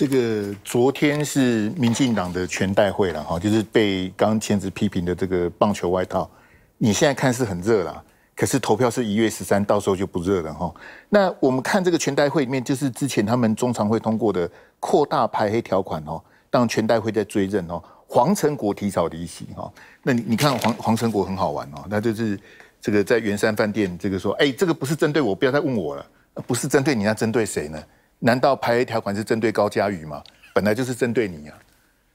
这个昨天是民进党的全代会了哈，就是被刚前字批评的这个棒球外套，你现在看是很热了，可是投票是一月十三，到时候就不热了哈。那我们看这个全代会里面，就是之前他们中常会通过的扩大排黑条款哦，让全代会在追认哦。黄成国提早离席哈，那你你看黄黄成国很好玩哦，那就是这个在圆山饭店这个说，哎，这个不是针对我，不要再问我了，不是针对你，那针对谁呢？难道排约条款是针对高嘉瑜吗？本来就是针对你呀！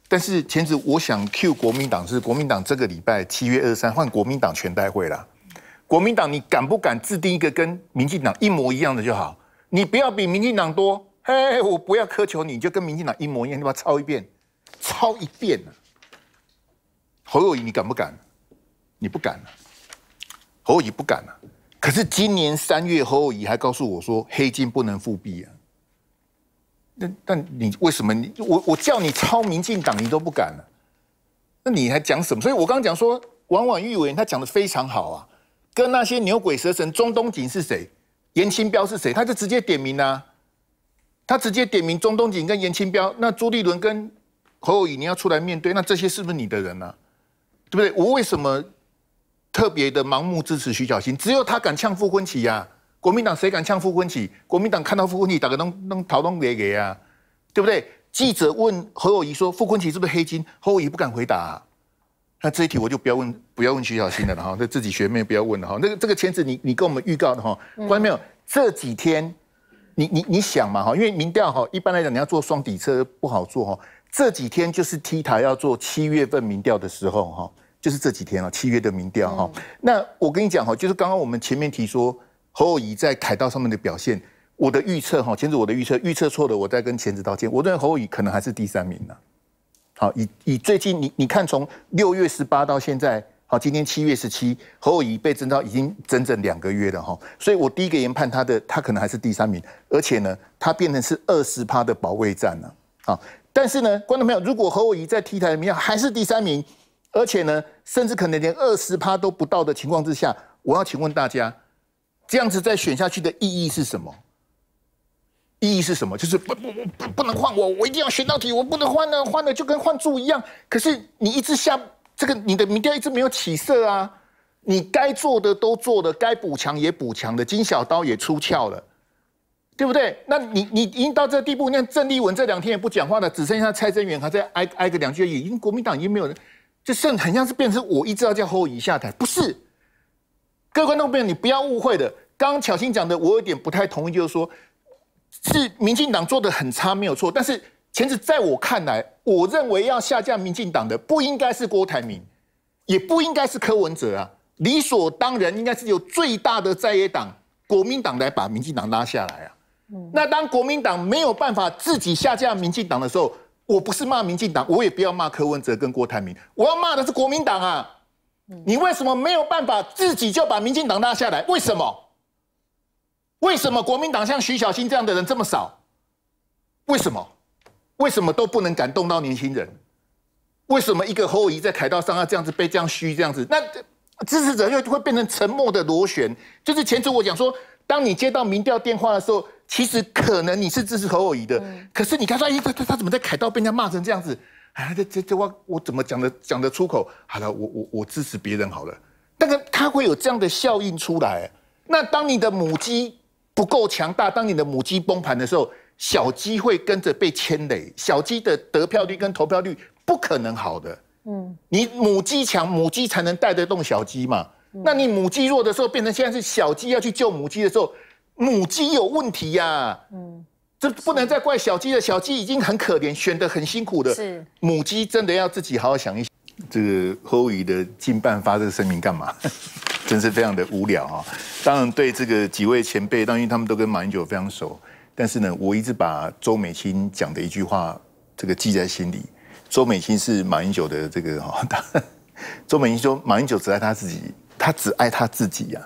但是前子，我想 Q 国民党是国民党这个礼拜七月二三换国民党全代会啦。国民党，你敢不敢制定一个跟民进党一模一样的就好？你不要比民进党多。嘿，我不要苛求你，就跟民进党一模一样，你把它抄一遍，抄一遍呢？侯友宜，你敢不敢？你不敢啊？侯友宜不敢啊？可是今年三月，侯友宜还告诉我说黑金不能复辟啊！那但你为什么你我我叫你抄民进党你都不敢那你还讲什么？所以我刚刚讲说，王婉玉委员他讲的非常好啊，跟那些牛鬼蛇神，中东锦是谁？严清标是谁？他就直接点名啊，他直接点名中东锦跟严清标，那朱立伦跟侯友宜你要出来面对，那这些是不是你的人呢？对不对？我为什么特别的盲目支持徐小新？只有他敢呛复婚期呀。国民党谁敢呛傅昆起？国民党看到傅昆起，打个东东逃东躲给啊，对不对？记者问何友仪说：“傅昆起是不是黑金？”何友仪不敢回答。那这一题我就不要问，不要问徐小新的了哈，这自己学妹不要问了哈。那个这个签字你你跟我们预告的哈，关到没有？这几天，你你你想嘛哈？因为民调哈，一般来讲你要做双底车不好做哈。这几天就是 T 台要做七月份民调的时候哈，就是这几天了，七月的民调哈。那我跟你讲哈，就是刚刚我们前面提说。侯友在凯道上面的表现，我的预测哈，前子我的预测预测错了，我再跟前子道歉。我认为侯友可能还是第三名呢。好，以以最近你你看，从六月十八到现在，好，今天七月十七，侯友被征召已经整整两个月了哈。所以，我第一个研判他的，他可能还是第三名，而且呢，他变成是二十趴的保卫战了。啊。但是呢，观众朋友，如果侯友在 T 台的名下还是第三名，而且呢，甚至可能连二十趴都不到的情况之下，我要请问大家。这样子再选下去的意义是什么？意义是什么？就是不不不不不能换我，我一定要选到底，我不能换了换了就跟换柱一样。可是你一直下这个你的民调一直没有起色啊，你该做的都做了，该补强也补强了，金小刀也出鞘了，对不对？那你你已经到这地步，你看郑丽文这两天也不讲话了，只剩下蔡正元还在挨挨个两句语，因为国民党已经没有人，就剩很像是变成我一直要叫侯友下台，不是？各位观众朋友，你不要误会的。刚刚巧星讲的，我有点不太同意，就是说，是民进党做的很差没有错，但是前子在我看来，我认为要下架民进党的，不应该是郭台铭，也不应该是柯文哲啊，理所当然应该是由最大的在野党国民党来把民进党拉下来啊。那当国民党没有办法自己下架民进党的时候，我不是骂民进党，我也不要骂柯文哲跟郭台铭，我要骂的是国民党啊。你为什么没有办法自己就把民进党拉下来？为什么？为什么国民党像徐小新这样的人这么少？为什么？为什么都不能感动到年轻人？为什么一个侯友谊在凯道上要这样子被这样嘘这样子？那支持者又会变成沉默的螺旋。就是前次我讲说，当你接到民调电话的时候，其实可能你是支持侯友谊的，可是你看，万一他他他怎么在凯道被人家骂成这样子？哎，这这这话我怎么讲的讲得出口？好了，我我我支持别人好了，但是它会有这样的效应出来。那当你的母鸡不够强大，当你的母鸡崩盘的时候，小鸡会跟着被牵累，小鸡的得票率跟投票率不可能好的。嗯，你母鸡强，母鸡才能带得动小鸡嘛。那你母鸡弱的时候，变成现在是小鸡要去救母鸡的时候，母鸡有问题呀。嗯。不能再怪小鸡了，小鸡已经很可怜，选的很辛苦的。是母鸡真的要自己好好想一想。这个后裔的近半发这声明干嘛？真是非常的无聊啊！当然对这个几位前辈，当然他们都跟马英九非常熟。但是呢，我一直把周美青讲的一句话这个记在心里。周美青是马英九的这个哈，周美青说马英九只爱他自己，他只爱他自己呀。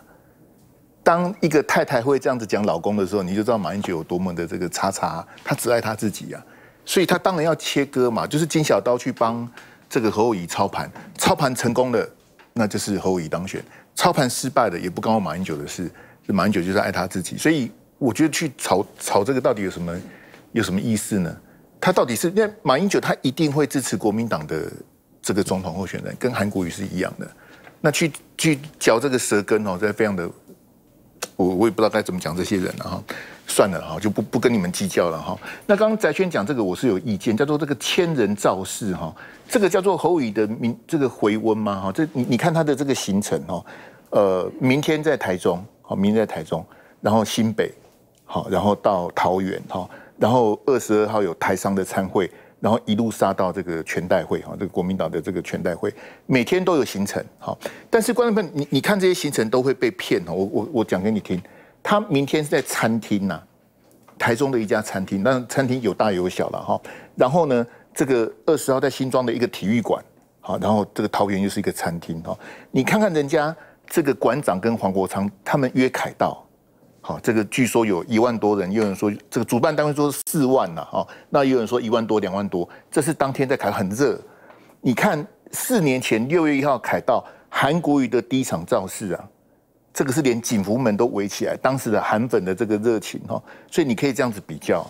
当一个太太会这样子讲老公的时候，你就知道马英九有多么的这个叉叉，他只爱他自己呀，所以他当然要切割嘛，就是金小刀去帮这个何武仪操盘，操盘成功了，那就是何武仪当选，操盘失败了，也不关马英九的事，这马英九就是爱他自己，所以我觉得去炒炒这个到底有什么有什么意思呢？他到底是那马英九他一定会支持国民党的这个总统候选人，跟韩国瑜是一样的，那去去嚼这个舌根哦，在非常的。我我也不知道该怎么讲这些人了哈，算了哈，就不不跟你们计较了哈。那刚刚翟轩讲这个，我是有意见，叫做这个千人造势哈，这个叫做侯宇的名，这个回温吗哈？这你你看他的这个行程哈，呃，明天在台中，好，明天在台中，然后新北，好，然后到桃园，哈，然后二十二号有台商的参会。然后一路杀到这个全代会哈，这个国民党的这个全代会，每天都有行程，哈。但是观众朋友，你你看这些行程都会被骗哦。我我我讲给你听，他明天是在餐厅呐，台中的一家餐厅，那餐厅有大有小了哈。然后呢，这个二十号在新庄的一个体育馆，好，然后这个桃园又是一个餐厅哦。你看看人家这个馆长跟黄国昌他们约凯道。好，这个据说有一万多人，有人说这个主办单位说四万呐，哦，那有人说一万多、两万多，这是当天在凯很热。你看四年前六月一号凯到韩国瑜的第一场造势啊，这个是连警服门都围起来，当时的韩粉的这个热情哦，所以你可以这样子比较。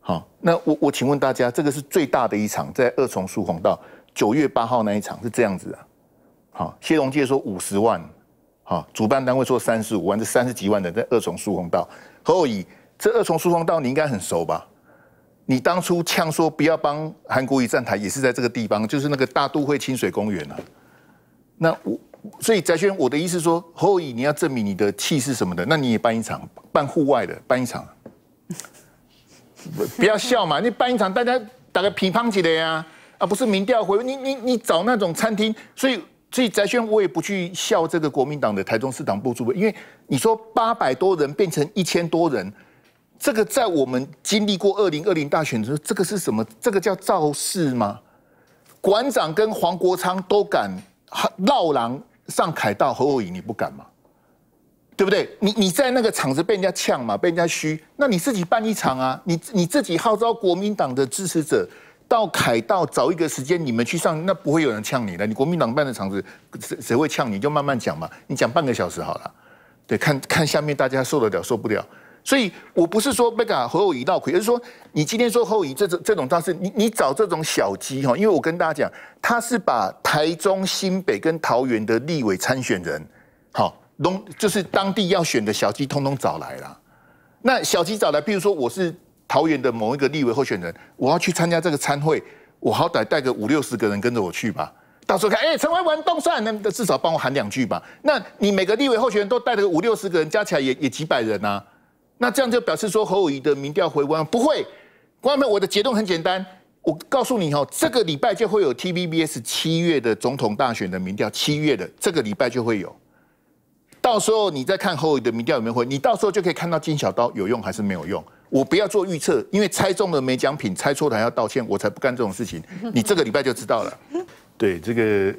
好，那我我请问大家，这个是最大的一场，在二重疏洪道九月八号那一场是这样子啊。好，谢龙介说五十万。好，主办单位做三十五万，这三十几万人在二重疏洪道。何裔，这二重疏洪道你应该很熟吧？你当初呛说不要帮韩国一站台，也是在这个地方，就是那个大都会清水公园啊。那我，所以翟轩，我的意思说，何裔你要证明你的气势什么的，那你也办一场，办户外的，办一场。不要笑嘛，你办一场，大家打个乒乓起的呀，啊，不是民调回你你你找那种餐厅，所以。所以翟轩，我也不去笑这个国民党的台中市党部主任，因为你说八百多人变成一千多人，这个在我们经历过二零二零大选的时候，这个是什么？这个叫造势吗？馆长跟黄国昌都敢绕狼上凯道合影，你不敢吗？对不对？你你在那个场子被人家呛嘛，被人家嘘，那你自己办一场啊？你你自己号召国民党的支持者。到凯到，找一个时间你们去上，那不会有人呛你的。你国民党办的场子，谁谁会呛你？就慢慢讲嘛，你讲半个小时好了。对，看看下面大家受得了受不了。所以我不是说贝卡侯友一闹亏，而是说你今天说侯友宜这种这种大事，你你找这种小鸡哈，因为我跟大家讲，他是把台中新北跟桃园的立委参选人，好，东就是当地要选的小鸡通通找来了。那小鸡找来，譬如说我是。桃园的某一个立委候选人，我要去参加这个参会，我好歹带个五六十个人跟着我去吧。到时候看，哎，陈文文、东山，那至少帮我喊两句吧。那你每个立委候选人都带个五六十个人，加起来也也几百人啊。那这样就表示说侯伟仪的民调回温不会。关键我的解冻很简单，我告诉你哦，这个礼拜就会有 TVBS 七月的总统大选的民调，七月的这个礼拜就会有。到时候你再看侯伟的民调有没有回，你到时候就可以看到金小刀有用还是没有用。我不要做预测，因为猜中了没奖品，猜错了还要道歉，我才不干这种事情。你这个礼拜就知道了。对这个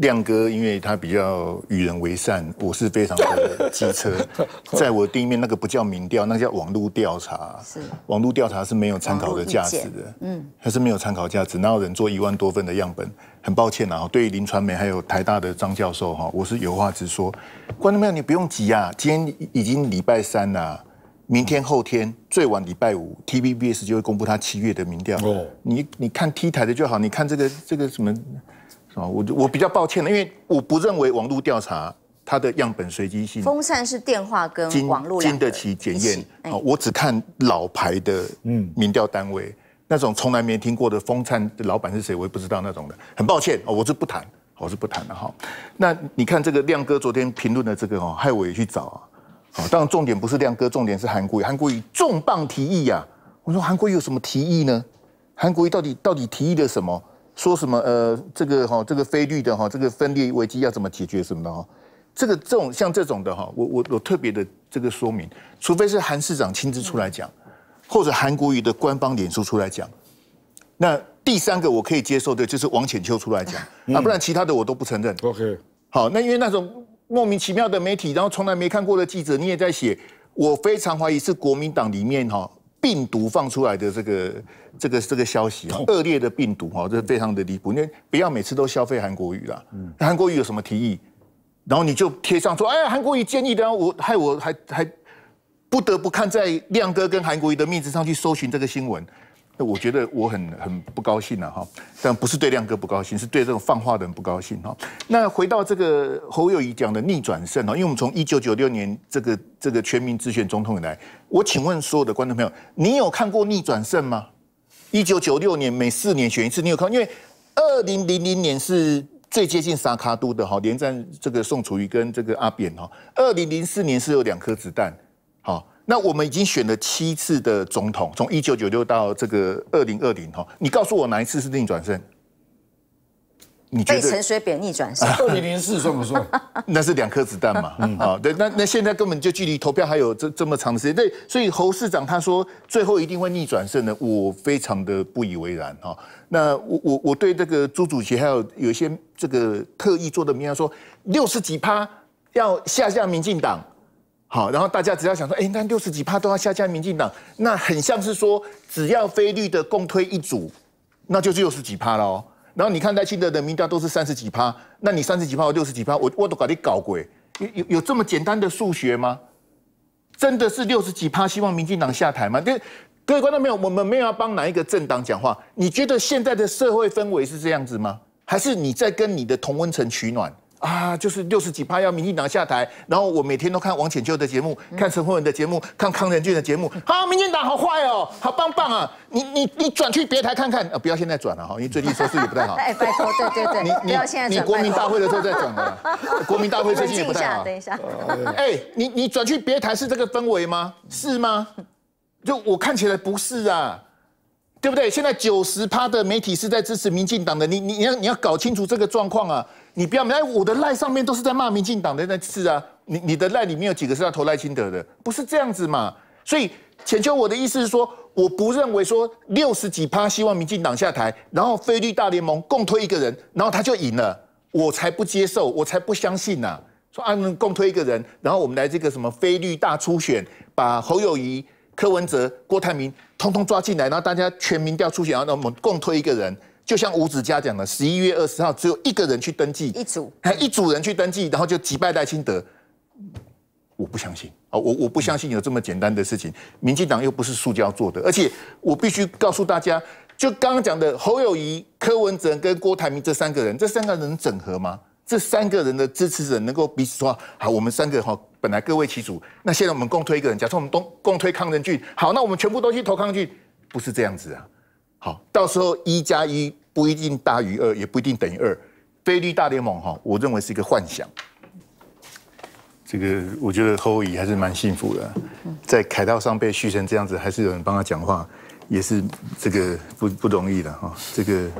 亮哥，因为他比较与人为善，我是非常的机车。在我第一面那个不叫民调，那叫网络调查。是网络调查是没有参考的价值的。嗯，它是没有参考价值。哪有人做一万多份的样本，很抱歉啊，对于林传媒还有台大的张教授哈，我是有话直说。观众朋友，你不用急啊，今天已经礼拜三了。明天、后天最晚礼拜五，TVBS 就会公布他七月的民调。哦，你你看 T 台的就好，你看这个这个什么，是我我我比较抱歉的，因为我不认为网络调查它的样本随机性。风扇是电话跟网络经得起检验。哦，我只看老牌的嗯民调单位，那种从来没听过的风灿老板是谁，我也不知道那种的。很抱歉哦，我是不谈，我是不谈的哈。那你看这个亮哥昨天评论的这个哦，害我也去找啊。当然，重点不是亮哥，重点是韩国瑜。韩国瑜重磅提议呀！我说韩国瑜有什么提议呢？韩国瑜到底到底提议的什么？说什么呃，这个哈，这个菲律的哈，这个分裂危机要怎么解决什么的哈？这个这种像这种的哈，我我我特别的这个说明，除非是韩市长亲自出来讲，或者韩国瑜的官方脸书出来讲，那第三个我可以接受的，就是王浅秋出来讲，啊，不然其他的我都不承认。OK，好，那因为那种。莫名其妙的媒体，然后从来没看过的记者，你也在写。我非常怀疑是国民党里面哈病毒放出来的这个这个这个消息哈，恶劣的病毒哈，这非常的离谱。你不要每次都消费韩国语啦，韩国语有什么提议，然后你就贴上说，哎，韩国语建议，然我害我还还不得不看在亮哥跟韩国语的面子上去搜寻这个新闻。那我觉得我很很不高兴了哈，但不是对亮哥不高兴，是对这种放话的人不高兴哈。那回到这个侯友谊讲的逆转胜哦，因为我们从一九九六年这个这个全民直选总统以来，我请问所有的观众朋友，你有看过逆转胜吗？一九九六年每四年选一次，你有看？因为二零零零年是最接近萨卡都的哈，连战这个宋楚瑜跟这个阿扁哈，二零零四年是有两颗子弹好。那我们已经选了七次的总统，从一九九六到这个二零二零哈，你告诉我哪一次是逆转胜？被陈水扁逆转胜。二零零四算不算？那是两颗子弹嘛？啊，对，那那现在根本就距离投票还有这这么长时间。对，所以侯市长他说最后一定会逆转胜的，我非常的不以为然哈。那我我我对这个朱主席还有有一些这个特意做的民调说，六十几趴要下下民进党。好，然后大家只要想说，哎，那六十几趴都要下架民进党，那很像是说，只要非绿的共推一组，那就是六十几趴哦。然后你看台新的人民调都是三十几趴，那你三十几趴我六十几趴，我我都搞你搞鬼，有有有这么简单的数学吗？真的是六十几趴希望民进党下台吗？对各位观众朋友，我们没有要帮哪一个政党讲话。你觉得现在的社会氛围是这样子吗？还是你在跟你的同温层取暖？啊，就是六十几趴要民进党下台，然后我每天都看王浅秋的节目，看陈慧文的节目，看康仁俊的节目。啊，民进党好坏哦，好棒棒啊！你你你转去别台看看啊，不要现在转了哈，因为最近收视也不太好。哎，拜托，对对对，你你你国民大会的时候再转了。国民大会最近也不太好。等一下，哎，你你转去别台是这个氛围吗？是吗？就我看起来不是啊，对不对？现在九十趴的媒体是在支持民进党的，你你你要你要搞清楚这个状况啊。你不要来，我的赖上面都是在骂民进党的那次啊！你你的赖里面有几个是要投赖清德的？不是这样子嘛？所以，浅丘我的意思是说，我不认为说六十几趴希望民进党下台，然后菲律大联盟共推一个人，然后他就赢了，我才不接受，我才不相信呐！说啊，共推一个人，然后我们来这个什么菲律大初选，把侯友谊、柯文哲、郭台铭通通抓进来，然后大家全民调初选，然后我们共推一个人。就像吴子嘉讲的，十一月二十号只有一个人去登记，一组还一组人去登记，然后就击败赖清德。我不相信啊，我我不相信有这么简单的事情。民进党又不是塑胶做的，而且我必须告诉大家，就刚刚讲的侯友谊、柯文哲跟郭台铭这三个人，这三个人整合吗？这三个人的支持者能够彼此说好，我们三个哈本来各为其主，那现在我们共推一个人，假设我们都共推康仁俊，好，那我们全部都去投康俊，不是这样子啊。好，到时候一加一不一定大于二，也不一定等于二。菲律宾大联盟，哈，我认为是一个幻想。这个我觉得侯乙还是蛮幸福的，在凯道上被续成这样子，还是有人帮他讲话，也是这个不不容易的哈。这个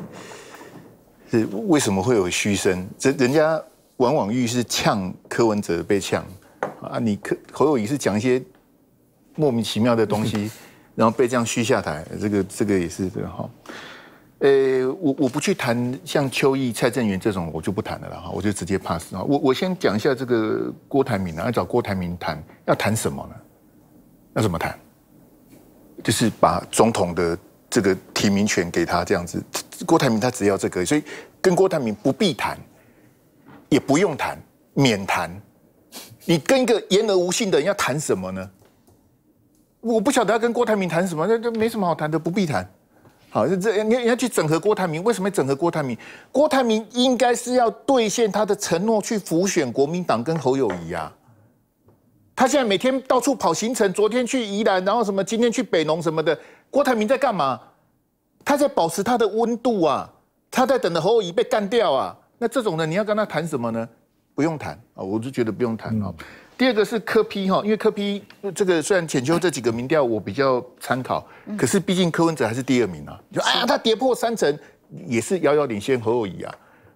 是为什么会有嘘声？这人家往往玉是呛柯文哲被呛，啊，你柯侯友谊是讲一些莫名其妙的东西。然后被这样虚下台，这个这个也是这个哈。呃，我我不去谈像邱毅、蔡正元这种，我就不谈了啦哈，我就直接 pass 啊。我我先讲一下这个郭台铭啊，要找郭台铭谈，要谈什么呢？要怎么谈？就是把总统的这个提名权给他这样子。郭台铭他只要这个，所以跟郭台铭不必谈，也不用谈，免谈。你跟一个言而无信的人要谈什么呢？我不晓得要跟郭台铭谈什么，那这没什么好谈的，不必谈。好，这你你要去整合郭台铭，为什么要整合郭台铭？郭台铭应该是要兑现他的承诺，去辅选国民党跟侯友谊啊。他现在每天到处跑行程，昨天去宜兰，然后什么，今天去北农什么的。郭台铭在干嘛？他在保持他的温度啊，他在等着侯友谊被干掉啊。那这种人，你要跟他谈什么呢？不用谈啊，我就觉得不用谈啊。第二个是柯批哈，因为柯批这个虽然浅丘这几个民调我比较参考，可是毕竟柯文哲还是第二名啊。就哎呀，他跌破三成，也是遥遥领先侯友谊啊。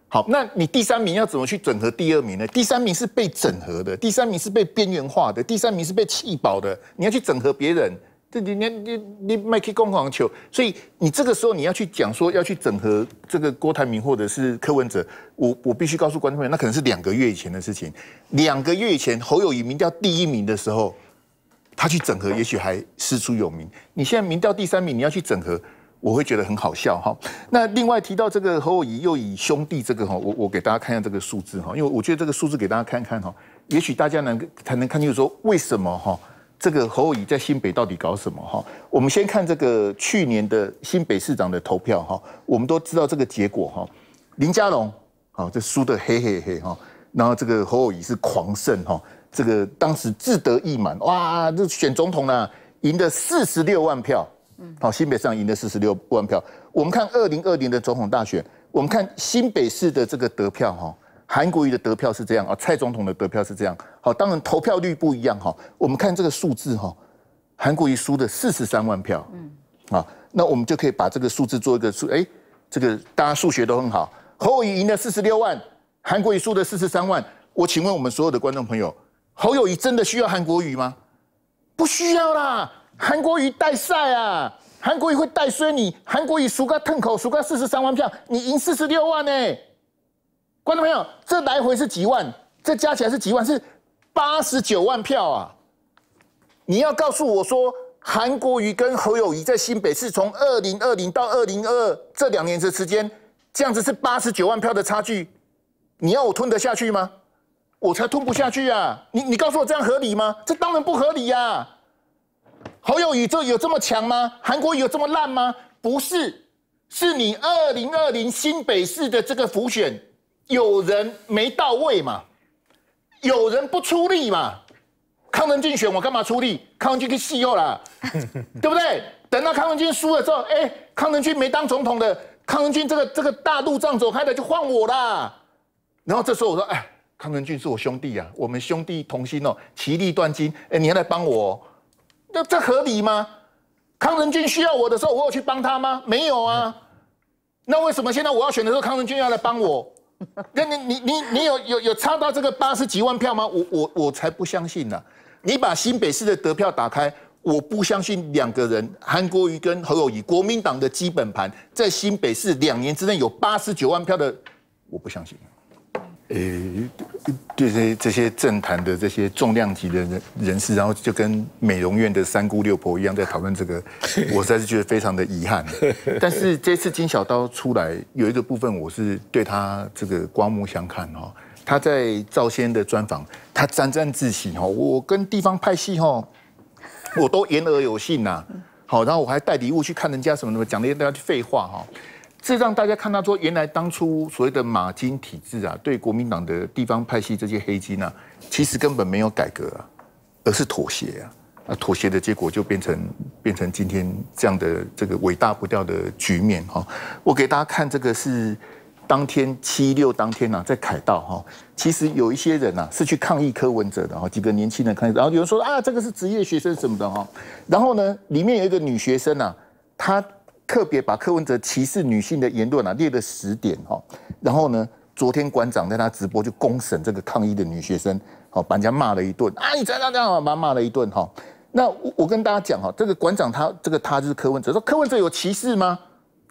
好，那你第三名要怎么去整合第二名呢？第三名是被整合的，第三名是被边缘化的，第三名是被弃保的。你要去整合别人。这你你你你卖起光行球，所以你这个时候你要去讲说要去整合这个郭台铭或者是柯文哲，我我必须告诉观众友，那可能是两个月以前的事情。两个月以前侯友谊民调第一名的时候，他去整合也许还师出有名。你现在民调第三名，你要去整合，我会觉得很好笑哈。那另外提到这个侯友谊又以兄弟这个哈，我我给大家看一下这个数字哈，因为我觉得这个数字给大家看看哈，也许大家能才能看清楚为什么哈。这个侯友宜在新北到底搞什么哈？我们先看这个去年的新北市长的投票哈，我们都知道这个结果哈，林佳龙啊这输的嘿嘿嘿哈，然后这个侯友宜是狂胜哈，这个当时志得意满哇，这选总统呢赢得四十六万票，好新北上赢得四十六万票。我们看二零二零的总统大选，我们看新北市的这个得票哈。韩国瑜的得票是这样啊，蔡总统的得票是这样。好，当然投票率不一样哈。我们看这个数字哈，韩国瑜输的四十三万票。嗯，好，那我们就可以把这个数字做一个数。哎，这个大家数学都很好。侯友宜赢了四十六万，韩国瑜输的四十三万。我请问我们所有的观众朋友，侯友宜真的需要韩国瑜吗？不需要啦，韩国瑜带赛啊，韩国瑜会带衰你。韩国瑜输个吞口，输个四十三万票，你赢四十六万呢！观众朋友，这来回是几万，这加起来是几万，是八十九万票啊！你要告诉我说，韩国瑜跟侯友谊在新北市从二零二零到二零二二这两年的时间，这样子是八十九万票的差距，你要我吞得下去吗？我才吞不下去啊！你你告诉我这样合理吗？这当然不合理呀！侯友谊这有这么强吗？韩国瑜有这么烂吗？不是，是你二零二零新北市的这个浮选。有人没到位嘛？有人不出力嘛？康文俊选我干嘛出力？康文俊去戏后啦，对不对？等到康文俊输了之后，哎，康文俊没当总统的，康文俊这个这个大路障走开了，就换我啦。然后这时候我说，哎，康文俊是我兄弟呀，我们兄弟同心哦，其利断金。哎，你要来帮我，那这合理吗？康文俊需要我的时候，我有去帮他吗？没有啊。那为什么现在我要选的时候，康文俊要来帮我？那你你你你有有有差到这个八十几万票吗？我我我才不相信呢！你把新北市的得票打开，我不相信两个人韩国瑜跟侯友谊国民党的基本盘在新北市两年之内有八十九万票的，我不相信。诶，对这这些政坛的这些重量级的人人士，然后就跟美容院的三姑六婆一样，在讨论这个，我实在是觉得非常的遗憾。但是这次金小刀出来有一个部分，我是对他这个刮目相看哦。他在赵先的专访，他沾沾自喜哦，我跟地方派系哦，我都言而有信呐。好，然后我还带礼物去看人家什么什么，讲那些都是废话哈。这让大家看到说，原来当初所谓的马金体制啊，对国民党的地方派系这些黑金啊，其实根本没有改革啊，而是妥协啊，啊，妥协的结果就变成变成今天这样的这个伟大不掉的局面哈。我给大家看这个是当天七六当天呐，在凯道哈，其实有一些人呐是去抗议科文哲的哈，几个年轻人抗议，然后有人说啊，这个是职业学生什么的哈，然后呢，里面有一个女学生呐，她。特别把柯文哲歧视女性的言论啊列了十点哈，然后呢，昨天馆长在他直播就攻审这个抗议的女学生，好把人家骂了一顿啊，你这样这样妈骂了一顿哈。那我跟大家讲哈，这个馆长他这个他就是柯文哲说柯文哲有歧视吗？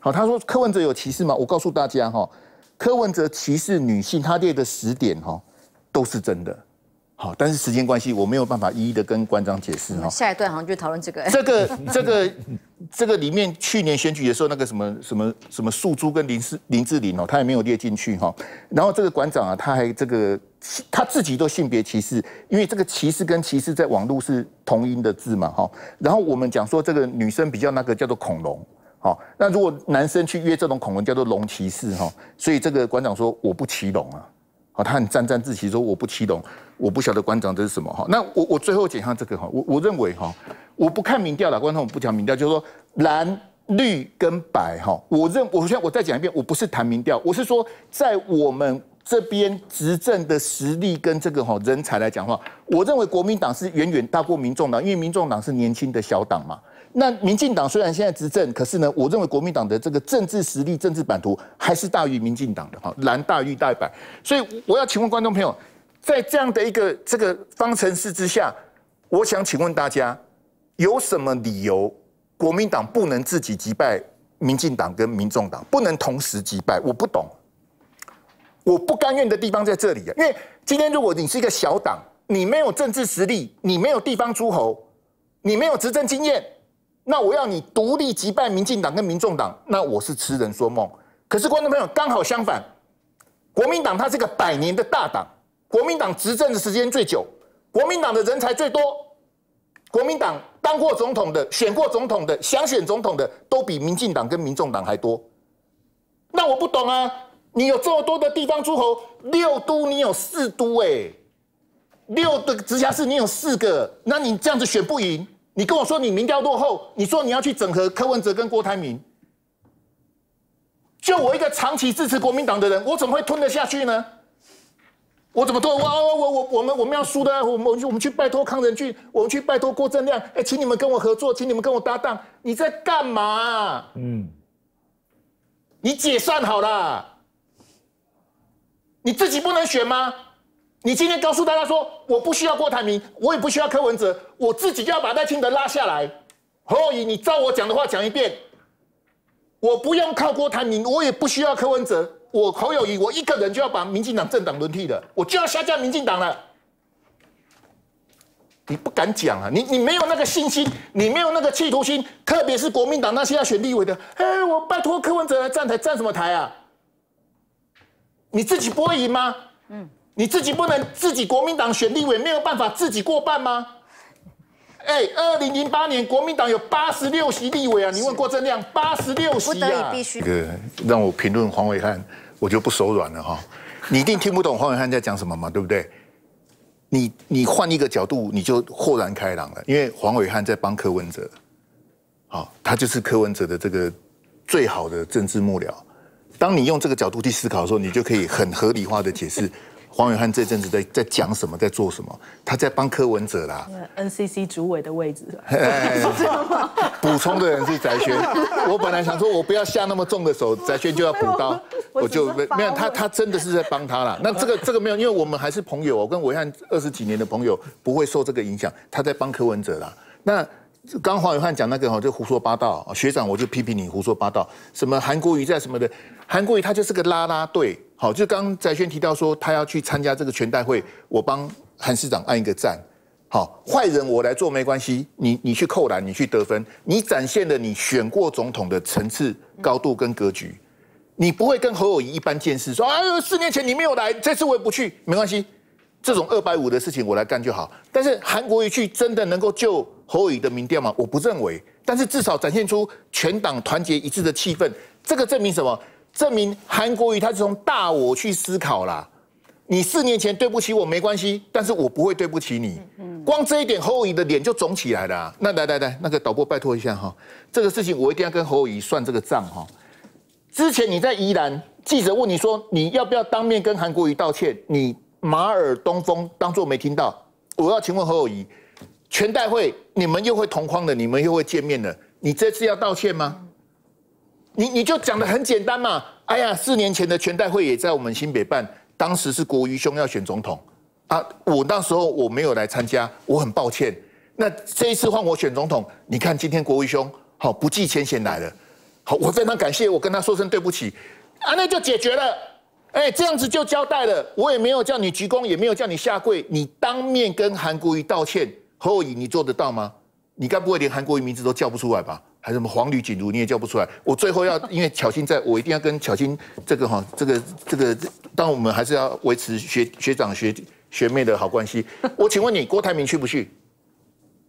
好，他说柯文哲有歧视吗？我告诉大家哈，柯文哲歧视女性他列的十点哈都是真的。好，但是时间关系，我没有办法一一的跟馆长解释哈。下一段好像就讨论这个。这个、这个、这个里面，去年选举的时候，那个什么、什么、什么素珠跟林志林志玲哦，他也没有列进去哈。然后这个馆长啊，他还这个他自己都性别歧视，因为这个歧视跟歧视在网络是同音的字嘛哈。然后我们讲说这个女生比较那个叫做恐龙，好，那如果男生去约这种恐龙叫做龙骑士哈，所以这个馆长说我不骑龙啊。他很沾沾自喜，说我不吃龙，我不晓得馆长这是什么哈。那我我最后讲一下这个哈，我我认为哈，我不看民调了，观众我不讲民调，就是说蓝绿跟白哈，我认，我先我再讲一遍，我不是谈民调，我是说在我们这边执政的实力跟这个哈人才来讲的话，我认为国民党是远远大过民众党，因为民众党是年轻的小党嘛。那民进党虽然现在执政，可是呢，我认为国民党的这个政治实力、政治版图还是大于民进党的，哈，蓝大于大白。所以我要请问观众朋友，在这样的一个这个方程式之下，我想请问大家，有什么理由国民党不能自己击败民进党跟民众党，不能同时击败？我不懂，我不甘愿的地方在这里啊，因为今天如果你是一个小党，你没有政治实力，你没有地方诸侯，你没有执政经验。那我要你独立击败民进党跟民众党，那我是痴人说梦。可是观众朋友刚好相反，国民党它是个百年的大党，国民党执政的时间最久，国民党的人才最多，国民党当过总统的、选过总统的、想选总统的都比民进党跟民众党还多。那我不懂啊，你有这么多的地方诸侯，六都你有四都哎，六的直辖市你有四个，那你这样子选不赢？你跟我说你民调落后，你说你要去整合柯文哲跟郭台铭，就我一个长期支持国民党的人，我怎么会吞得下去呢？我怎么吞？我我我我我们我们要输的，我们我们去拜托康仁俊，我们去拜托郭正亮，哎，请你们跟我合作，请你们跟我搭档，你在干嘛？嗯，你解散好了，你自己不能选吗？你今天告诉大家说，我不需要郭台铭，我也不需要柯文哲，我自己就要把赖清德拉下来。侯友谊，你照我讲的话讲一遍。我不用靠郭台铭，我也不需要柯文哲，我侯友谊，我一个人就要把民进党政党轮替了，我就要下架民进党了。你不敢讲啊？你你没有那个信心，你没有那个企图心，特别是国民党那些要选立委的，哎，我拜托柯文哲站台，站什么台啊？你自己不会赢吗？嗯。你自己不能自己国民党选立委没有办法自己过半吗？哎，二零零八年国民党有八十六席立委啊，你问郭正亮八十六席，不得已必须。让我评论黄伟汉，我就不手软了哈。你一定听不懂黄伟汉在讲什么嘛，对不对？你你换一个角度，你就豁然开朗了。因为黄伟汉在帮柯文哲，好，他就是柯文哲的这个最好的政治幕僚。当你用这个角度去思考的时候，你就可以很合理化的解释。黄伟汉这阵子在在讲什么，在做什么？他在帮柯文哲啦。NCC 主委的位置，补充的人是翟轩。我本来想说我不要下那么重的手，翟轩就要补刀，我就没有他，他真的是在帮他啦。那这个这个没有，因为我们还是朋友，我跟伟汉二十几年的朋友不会受这个影响。他在帮柯文哲啦。那刚黄伟汉讲那个哈，就胡说八道，学长我就批评你胡说八道，什么韩国瑜在什么的。韩国瑜他就是个拉拉队，好，就刚翟轩提到说他要去参加这个全代会，我帮韩市长按一个赞，好，坏人我来做没关系，你你去扣篮，你去得分，你展现了你选过总统的层次高度跟格局，你不会跟侯友谊一般见识，说啊四年前你没有来，这次我也不去，没关系，这种二百五的事情我来干就好。但是韩国瑜去真的能够救侯友谊的民调吗？我不认为，但是至少展现出全党团结一致的气氛，这个证明什么？证明韩国瑜他是从大我去思考啦。你四年前对不起我没关系，但是我不会对不起你。光这一点，侯友谊的脸就肿起来了。那来来来，那个导播拜托一下哈，这个事情我一定要跟侯友谊算这个账哈。之前你在宜兰，记者问你说你要不要当面跟韩国瑜道歉，你马耳东风当作没听到。我要请问侯友谊，全代会你们又会同框的，你们又会见面的，你这次要道歉吗？你你就讲的很简单嘛？哎呀，四年前的全代会也在我们新北办，当时是国瑜兄要选总统，啊，我那时候我没有来参加，我很抱歉。那这一次换我选总统，你看今天国瑜兄好不计前嫌来了，好，我非常感谢，我跟他说声对不起，啊，那就解决了，哎，这样子就交代了，我也没有叫你鞠躬，也没有叫你下跪，你当面跟韩国瑜道歉，何以你做得到吗？你该不会连韩国瑜名字都叫不出来吧？还什么黄旅锦如你也叫不出来，我最后要 因为巧心在，我一定要跟巧心这个哈，这个这个，但我们还是要维持学学长学学妹的好关系。我请问你，郭台铭去不去？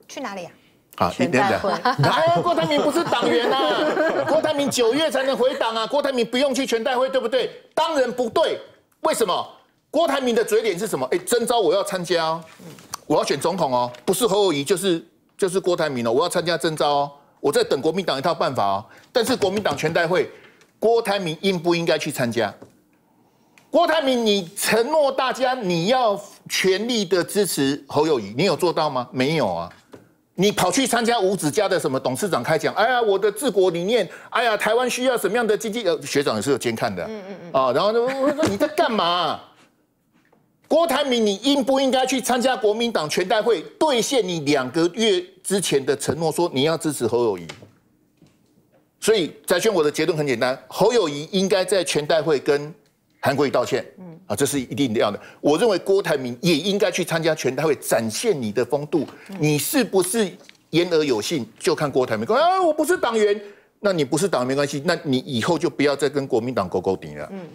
去哪里啊？好，全代会。哎，郭台铭不是党员呐，郭台铭九月才能回党啊。郭台铭不用去全代会，对不对？当然不对，为什么？郭台铭的嘴脸是什么？哎，征召我要参加，哦，我要选总统哦，不是侯友宜就是就是郭台铭哦，我要参加征召哦。我在等国民党一套办法哦，但是国民党全代会，郭台铭应不应该去参加？郭台铭，你承诺大家你要全力的支持侯友谊，你有做到吗？没有啊，你跑去参加五指家的什么董事长开讲？哎呀，我的治国理念，哎呀，台湾需要什么样的经济？呃，学长也是有监看的，嗯嗯嗯，啊，然后我说你在干嘛？郭台铭，你应不应该去参加国民党全代会，兑现你两个月之前的承诺，说你要支持侯友谊？所以，翟轩，我的结论很简单：侯友谊应该在全代会跟韩国瑜道歉，嗯，啊，这是一定要的。我认为郭台铭也应该去参加全代会，展现你的风度，你是不是言而有信，就看郭台铭。说啊，我不是党员，那你不是党没关系，那你以后就不要再跟国民党勾勾搭了，嗯。